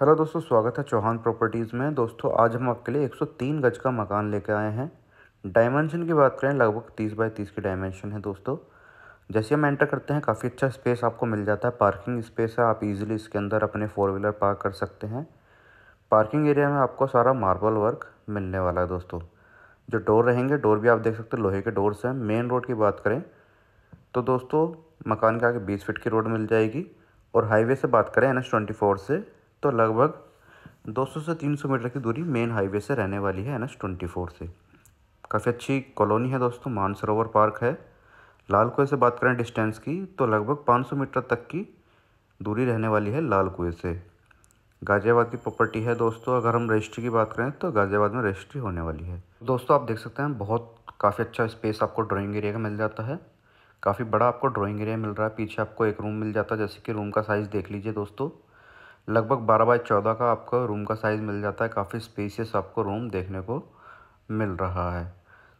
hello दोस्तों स्वागत है चौहान प्रॉपर्टीज़ में दोस्तों आज हम आपके लिए 103 गज का मकान लेकर आए हैं डायमेंशन की बात करें लगभग 30 बाई 30 की डायमेंशन है दोस्तों जैसे हम एंटर करते हैं काफ़ी अच्छा स्पेस आपको मिल जाता है पार्किंग स्पेस है आप इजीली इसके अंदर अपने फ़ोर व्हीलर पार्क कर सकते हैं पार्किंग एरिया में आपको सारा मार्बल वर्क मिलने वाला है दोस्तों जो डोर रहेंगे डोर भी आप देख सकते हैं लोहे के डोर हैं मेन रोड की बात करें तो दोस्तों मकान के आगे बीस फिट की रोड मिल जाएगी और हाईवे से बात करें एन एस ट्वेंटी फोर से तो लगभग 200 से 300 मीटर की दूरी मेन हाईवे से रहने वाली है एन एस ट्वेंटी फोर से काफ़ी अच्छी कॉलोनी है दोस्तों मानसरोवर पार्क है लाल कुएँ से बात करें डिस्टेंस की तो लगभग 500 मीटर तक की दूरी रहने वाली है लाल कुएँ से गाजियाबाद की प्रॉपर्टी है दोस्तों अगर हम रजिस्ट्री की बात करें तो गाजियाबाद में रजिस्ट्री होने वाली है दोस्तों आप देख सकते हैं बहुत काफ़ी अच्छा स्पेस आपको ड्राइंग एरिया का मिल जाता है काफ़ी बड़ा आपको ड्राइंग एरिया मिल रहा है पीछे आपको एक रूम मिल जाता है जैसे कि रूम का साइज़ देख लीजिए दोस्तों लगभग बारह बाई चौदह का आपको रूम का साइज़ मिल जाता है काफ़ी स्पेसियस आपको रूम देखने को मिल रहा है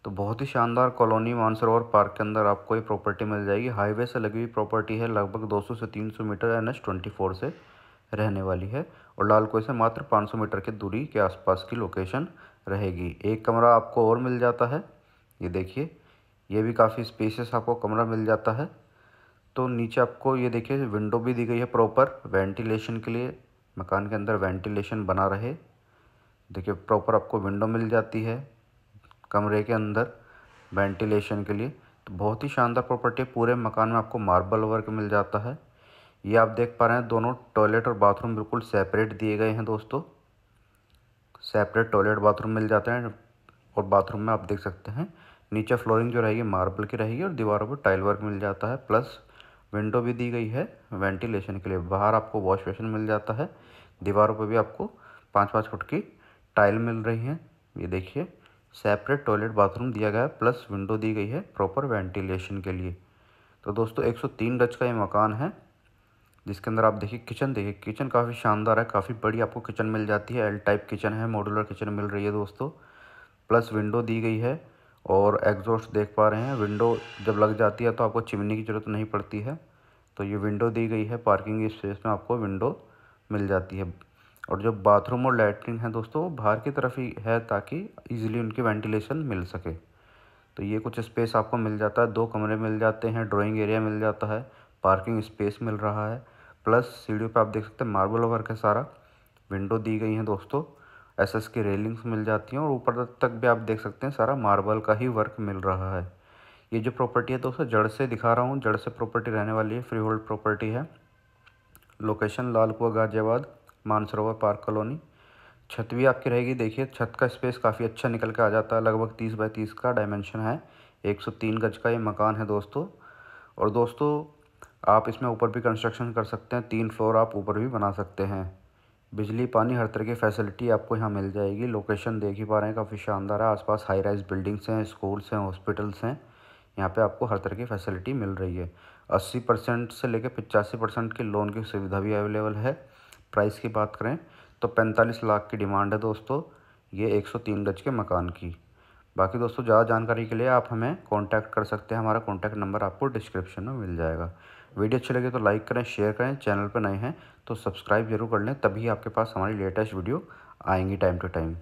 तो बहुत ही शानदार कॉलोनी मानसरोवर पार्क के अंदर आपको ये प्रॉपर्टी मिल जाएगी हाईवे से लगी हुई प्रॉपर्टी है लगभग 200 से 300 meter N H twenty four से रहने वाली है और लाल कोई से मात्र 500 मीटर की दूरी के आसपास की लोकेशन रहेगी एक कमरा आपको और मिल जाता है ये देखिए ये भी काफ़ी स्पेसियस आपको कमरा मिल जाता है तो नीचे आपको ये देखिए विंडो भी दी गई है प्रॉपर वेंटिलेशन के लिए मकान के अंदर वेंटिलेशन बना रहे देखिए प्रॉपर आपको विंडो मिल जाती है कमरे के अंदर वेंटिलेशन के लिए तो बहुत ही शानदार प्रॉपर्टी पूरे मकान में आपको मार्बल वर्क मिल जाता है ये आप देख पा रहे हैं दोनों टॉयलेट और बाथरूम बिल्कुल सेपरेट दिए गए हैं दोस्तों सेपरेट टॉयलेट बाथरूम मिल जाते हैं और बाथरूम में आप देख सकते हैं नीचे फ्लोरिंग जो रहेगी मार्बल की रहेगी और दीवारों पर टाइल वर्क मिल जाता है प्लस विंडो भी दी गई है वेंटिलेशन के लिए बाहर आपको वॉश बेसिन मिल जाता है दीवारों पर भी आपको पाँच पाँच फुट की टाइल मिल रही हैं ये देखिए सेपरेट टॉयलेट बाथरूम दिया गया है प्लस विंडो दी गई है प्रॉपर वेंटिलेशन के लिए तो दोस्तों 103 गज का ये मकान है जिसके अंदर आप देखिए किचन देखिए किचन काफ़ी शानदार है काफ़ी बड़ी आपको किचन मिल जाती है एल टाइप किचन है मॉडुलर किचन मिल रही है दोस्तों प्लस विंडो दी गई है और एग्जॉस्ट देख पा रहे हैं विंडो जब लग जाती है तो आपको चिमनी की ज़रूरत नहीं पड़ती है तो ये विंडो दी गई है पार्किंग स्पेस में आपको विंडो मिल जाती है और जो बाथरूम और लेटरिन है दोस्तों वो बाहर की तरफ ही है ताकि ईजिली उनकी वेंटिलेशन मिल सके तो ये कुछ स्पेस आपको मिल जाता है दो कमरे मिल जाते हैं ड्राइंग एरिया मिल जाता है पार्किंग स्पेस मिल रहा है प्लस सीढ़ियों पे आप देख सकते हैं मार्बल वर्क है सारा विंडो दी गई हैं दोस्तों एस एस की रेलिंग्स मिल जाती हैं और ऊपर तक भी आप देख सकते हैं सारा मार्बल का ही वर्क मिल रहा है ये जो प्रॉपर्टी है दोस्तों जड़ से दिखा रहा हूँ जड़ से प्रॉपर्टी रहने वाली है फ्री होल्ड प्रॉपर्टी है location Lal Kuan Ghaziabad Mansarovar park colony छत भी आपकी रहेगी देखिए छत का स्पेस काफ़ी अच्छा निकल के आ जाता है लगभग तीस बाई तीस का डायमेंशन है एक सौ तीन गज का ये मकान है दोस्तों और दोस्तों आप इसमें ऊपर भी कंस्ट्रक्शन कर सकते हैं तीन फ्लोर आप ऊपर भी बना सकते हैं बिजली पानी हर तरह की फैसिलिटी आपको यहाँ मिल जाएगी लोकेशन देख ही पा रहे हैं काफ़ी शानदार है आसपास हाई राइज बिल्डिंग्स हैं स्कूल्स हैं हॉस्पिटल्स हैं यहाँ पे आपको हर तरह की फैसिलिटी मिल रही है अस्सी परसेंट से लेकर पचासी परसेंट की लोन की सुविधा भी अवेलेबल है प्राइस की बात करें तो पैंतालीस लाख की डिमांड है दोस्तों ये एक गज के मकान की बाकी दोस्तों ज़्यादा जानकारी के लिए आप हमें कॉन्टैक्ट कर सकते हैं हमारा कॉन्टैक्ट नंबर आपको डिस्क्रिप्शन में मिल जाएगा वीडियो अच्छी लगे तो लाइक करें शेयर करें चैनल पर नए हैं तो सब्सक्राइब जरूर कर लें तभी आपके पास हमारी लेटेस्ट वीडियो आएंगी टाइम टू टाइम